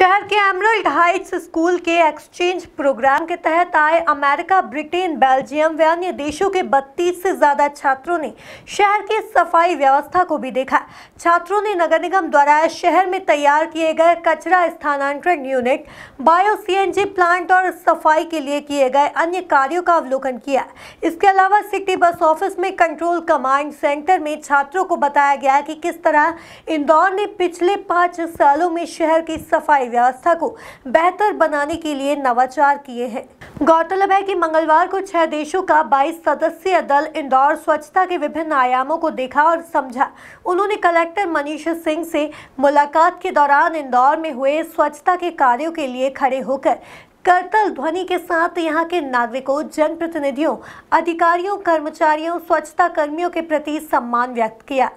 शहर के Emerald Heights School के एक्सचेंज प्रोग्राम के तहत आए अमेरिका ब्रिटेन बेल्जियम व अन्य देशों के 32 से ज्यादा छात्रों ने शहर की सफाई व्यवस्था को भी देखा छात्रों ने नगर निगम द्वारा शहर में तैयार किए गए कचरा स्थानांतरण यूनिट बायो सीएनजी प्लांट और सफाई के लिए किए गए अन्य कार्यों का अवलोकन किया इसके अलावा सिटी बस ऑफिस में कंट्रोल कमांड सेंटर में छात्रों को बताया गया कि किस तरह इंदौर ने पिछले पाँच सालों में शहर की सफाई व्यवस्था को बेहतर बनाने के लिए नवाचार किए हैं गौरतलब है कि मंगलवार को छह देशों का 22 सदस्यीय दल इंदौर स्वच्छता के विभिन्न आयामों को देखा और समझा उन्होंने कलेक्टर मनीष सिंह से मुलाकात के दौरान इंदौर में हुए स्वच्छता के कार्यों के लिए खड़े होकर करतल ध्वनि के साथ यहाँ के नागरिकों जनप्रतिनिधियों अधिकारियों कर्मचारियों स्वच्छता कर्मियों के प्रति सम्मान व्यक्त किया